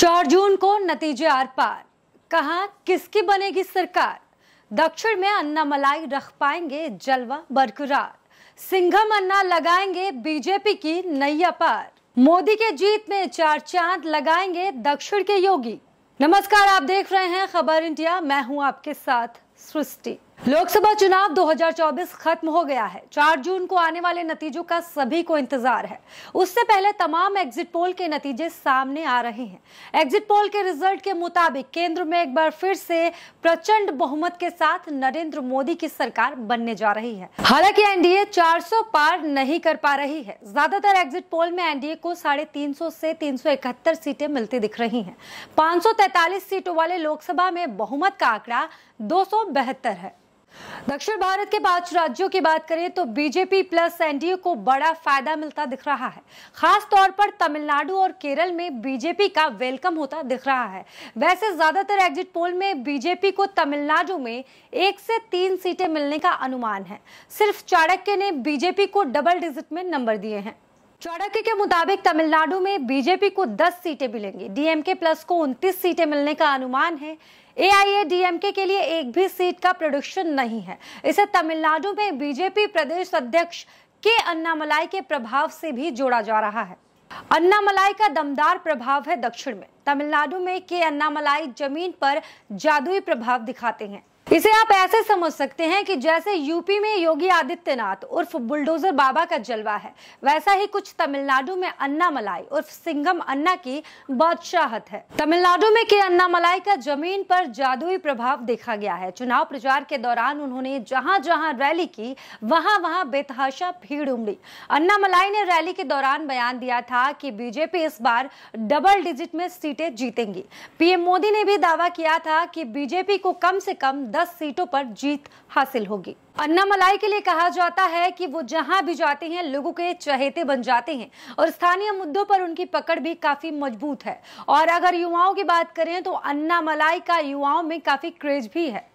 चार जून को नतीजे आर पार कहा किसकी बनेगी सरकार दक्षिण में अन्ना मलाई रख पाएंगे जलवा बरकरार सिंघम अन्ना लगाएंगे बीजेपी की नैया पार मोदी के जीत में चार चांद लगाएंगे दक्षिण के योगी नमस्कार आप देख रहे हैं खबर इंडिया मैं हूं आपके साथ सृष्टि लोकसभा चुनाव 2024 खत्म हो गया है 4 जून को आने वाले नतीजों का सभी को इंतजार है उससे पहले तमाम एग्जिट पोल के नतीजे सामने आ रहे हैं एग्जिट पोल के रिजल्ट के मुताबिक केंद्र में एक बार फिर से प्रचंड बहुमत के साथ नरेंद्र मोदी की सरकार बनने जा रही है हालांकि एनडीए 400 पार नहीं कर पा रही है ज्यादातर एग्जिट पोल में एनडीए को साढ़े तीन सौ तीन सीटें मिलती दिख रही है पांच सीटों वाले लोकसभा में बहुमत का आंकड़ा दो है दक्षिण भारत के पांच राज्यों की बात करें तो बीजेपी प्लस एनडीए को बड़ा फायदा मिलता दिख रहा है खास तौर पर तमिलनाडु और केरल में बीजेपी का वेलकम होता दिख रहा है वैसे ज्यादातर एग्जिट पोल में बीजेपी को तमिलनाडु में एक से तीन सीटें मिलने का अनुमान है सिर्फ चाणक्य ने बीजेपी को डबल डिजिट में नंबर दिए हैं चौड़के के मुताबिक तमिलनाडु में बीजेपी को 10 सीटें मिलेंगी डीएमके प्लस को 29 सीटें मिलने का अनुमान है एआईए डीएमके के लिए एक भी सीट का प्रोडक्शन नहीं है इसे तमिलनाडु में बीजेपी प्रदेश अध्यक्ष के अन्नामलाई के प्रभाव से भी जोड़ा जा रहा है अन्नामलाई का दमदार प्रभाव है दक्षिण में तमिलनाडु में के अन्नामलाई जमीन पर जादुई प्रभाव दिखाते हैं इसे आप ऐसे समझ सकते हैं कि जैसे यूपी में योगी आदित्यनाथ उर्फ बुलडोजर बाबा का जलवा है वैसा ही कुछ तमिलनाडु में अन्ना मलाई उर्फ सिंगम अन्ना की बादशाहत है तमिलनाडु में के अन्ना मलाई का जमीन पर जादुई प्रभाव देखा गया है चुनाव प्रचार के दौरान उन्होंने जहां जहां रैली की वहां वहां बेतहाशा भीड़ उमड़ी अन्ना मलाई ने रैली के दौरान बयान दिया था कि बीजेपी इस बार डबल डिजिट में सीटें जीतेंगी पीएम मोदी ने भी दावा किया था कि बीजेपी को कम से कम 10 सीटों पर जीत हासिल होगी अन्ना मलाई के लिए कहा जाता है कि वो जहां भी जाते हैं लोगों के चहेते बन जाते हैं और स्थानीय मुद्दों पर उनकी पकड़ भी काफी मजबूत है और अगर युवाओं की बात करें तो अन्ना मलाई का युवाओं में काफी क्रेज भी है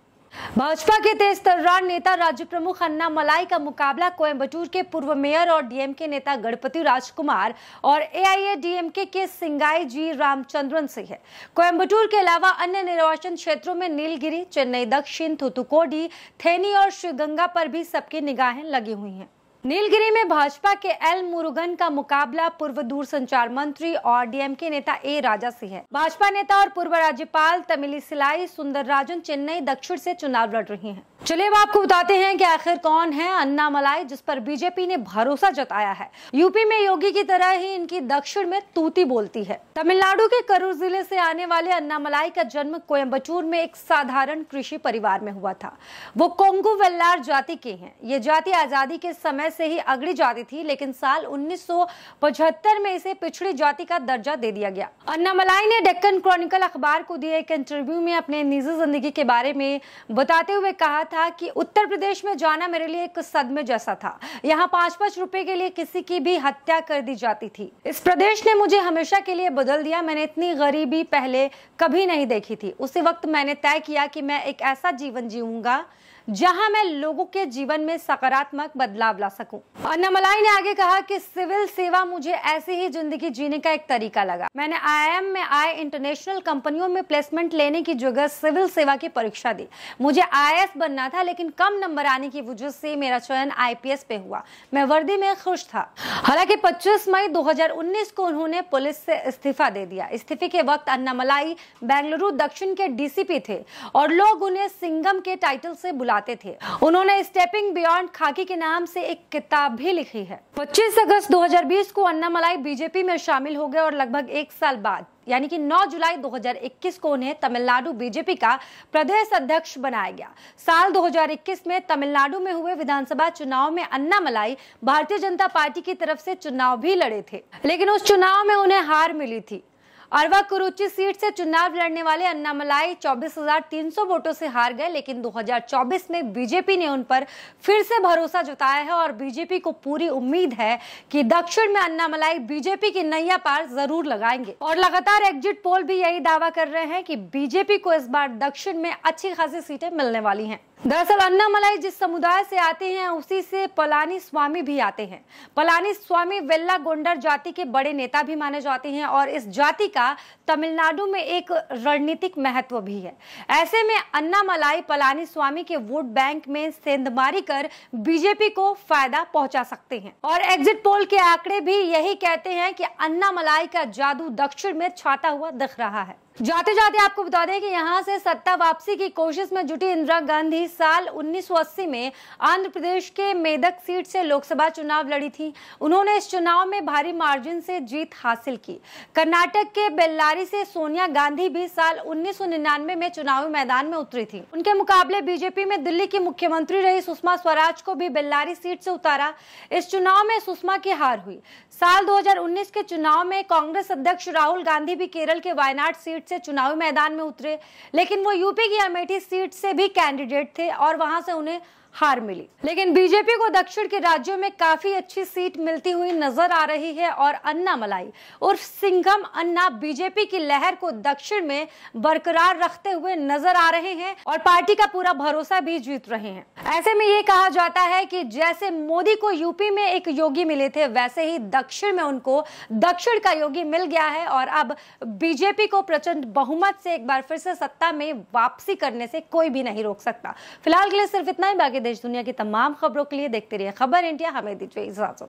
भाजपा के तेज तर्रार नेता राज्य प्रमुख अन्ना मलाई का मुकाबला कोयम्बटूर के पूर्व मेयर और डीएम के नेता गणपति राजकुमार और एआईएडीएमके के सिंगाई जी रामचंद्रन से है कोयम्बटूर के अलावा अन्य निर्वाचन क्षेत्रों में नीलगिरी चेन्नई दक्षिण थुतुकोडी थेनी और श्रीगंगा पर भी सबकी निगाहें लगी हुई हैं नीलगिरी में भाजपा के एल मुरुगन का मुकाबला पूर्व दूर संचार मंत्री और डीएमके नेता ए राजा से है भाजपा नेता और पूर्व राज्यपाल तमिली सिलाई सुंदर राजन चेन्नई दक्षिण से चुनाव लड़ रही हैं। चलिए अब आपको बताते हैं कि आखिर कौन है अन्ना मलाई जिस पर बीजेपी ने भरोसा जताया है यूपी में योगी की तरह ही इनकी दक्षिण में तूती बोलती है तमिलनाडु के करूर जिले से आने वाले अन्ना मलाई का जन्म कोयम्बटूर में एक साधारण कृषि परिवार में हुआ था वो कोंगू वेल्लार जाति के हैं ये जाति आजादी के समय से ही अगड़ी जाति थी लेकिन साल 1975 में इसे पिछड़ी जाति का दर्जा दे दिया गया अन्ना मलाई ने डेक्कन क्रॉनिकल अखबार को दिए एक इंटरव्यू में अपने निजी जिंदगी के बारे में बताते हुए कहा था कि उत्तर प्रदेश में जाना मेरे लिए एक सदमे जैसा था यहाँ पांच पांच रुपए के लिए किसी की भी हत्या कर दी जाती थी इस प्रदेश ने मुझे हमेशा के लिए बदल दिया मैंने इतनी गरीबी पहले कभी नहीं देखी थी उसी वक्त मैंने तय किया कि मैं एक ऐसा जीवन जीऊंगा जहां मैं लोगों के जीवन में सकारात्मक बदलाव ला सकूं। अन्नामलाई ने आगे कहा कि सिविल सेवा मुझे ऐसी ही जिंदगी जीने का एक तरीका लगा मैंने एम में आए इंटरनेशनल कंपनियों में प्लेसमेंट लेने की जगह सिविल सेवा की परीक्षा दी मुझे आई बनना था लेकिन कम नंबर आने की वजह से मेरा चयन आई पे हुआ मैं वर्दी में खुश था हालांकि 25 मई 2019 को उन्होंने पुलिस से इस्तीफा दे दिया इस्तीफे के वक्त अन्नामलाई बेंगलुरु दक्षिण के डीसीपी थे और लोग उन्हें सिंगम के टाइटल से बुला गाते थे उन्होंने स्टेपिंग बियॉन्ड खाकी के नाम से एक किताब भी लिखी है 25 अगस्त 2020 को अन्नामलाई बीजेपी में शामिल हो गए और लगभग एक साल बाद यानी कि 9 जुलाई 2021 को उन्हें तमिलनाडु बीजेपी का प्रदेश अध्यक्ष बनाया गया साल 2021 में तमिलनाडु में हुए विधानसभा चुनाव में अन्ना मलाई भारतीय जनता पार्टी की तरफ से चुनाव भी लड़े थे लेकिन उस चुनाव में उन्हें हार मिली थी अरवा कुरुची सीट से चुनाव लड़ने वाले अन्नामलाई 24,300 वोटों से हार गए लेकिन 2024 में बीजेपी ने उन पर फिर से भरोसा जताया है और बीजेपी को पूरी उम्मीद है कि दक्षिण में अन्नामलाई बीजेपी की नैया पार जरूर लगाएंगे और लगातार एग्जिट पोल भी यही दावा कर रहे हैं कि बीजेपी को इस बार दक्षिण में अच्छी खासी सीटें मिलने वाली है दरअसल अन्नामलाई जिस समुदाय से आते हैं उसी से पलानी स्वामी भी आते हैं पलानी स्वामी वेल्ला गोंडर जाति के बड़े नेता भी माने जाते हैं और इस जाति का का तमिलनाडु में एक रणनीतिक महत्व भी है ऐसे में अन्नामलाई पलानी स्वामी के वोट बैंक में सेंधमारी कर बीजेपी को फायदा पहुंचा सकते हैं और एग्जिट पोल के आंकड़े भी यही कहते हैं कि अन्नामलाई का जादू दक्षिण में छाता हुआ दिख रहा है जाते जाते आपको बता दें कि यहाँ से सत्ता वापसी की कोशिश में जुटी इंदिरा गांधी साल 1980 में आंध्र प्रदेश के मेदक सीट से लोकसभा चुनाव लड़ी थी उन्होंने इस चुनाव में भारी मार्जिन से जीत हासिल की कर्नाटक के बेल्लारी से सोनिया गांधी भी साल 1999 में चुनावी मैदान में उतरी थी उनके मुकाबले बीजेपी में दिल्ली की मुख्यमंत्री रही सुषमा स्वराज को भी बेल्लारी सीट से उतारा इस चुनाव में सुषमा की हार हुई साल दो के चुनाव में कांग्रेस अध्यक्ष राहुल गांधी भी केरल के वायनाड सीट सीट से चुनावी मैदान में उतरे लेकिन वो यूपी की अमेठी सीट से भी कैंडिडेट थे और वहां से उन्हें हार मिली लेकिन बीजेपी को दक्षिण के राज्यों में काफी अच्छी सीट मिलती हुई नजर आ रही है और अन्ना मलाई उर्फ सिंघम अन्ना बीजेपी की लहर को दक्षिण में बरकरार रखते हुए नजर आ रहे हैं और पार्टी का पूरा भरोसा भी जीत रहे हैं ऐसे में ये कहा जाता है कि जैसे मोदी को यूपी में एक योगी मिले थे वैसे ही दक्षिण में उनको दक्षिण का योगी मिल गया है और अब बीजेपी को प्रचंड बहुमत से एक बार फिर से सत्ता में वापसी करने से कोई भी नहीं रोक सकता फिलहाल के लिए सिर्फ इतना ही बाकी देश दुनिया की तमाम खबरों के लिए देखते रहिए खबर इंडिया हमें दीजिए इजाजत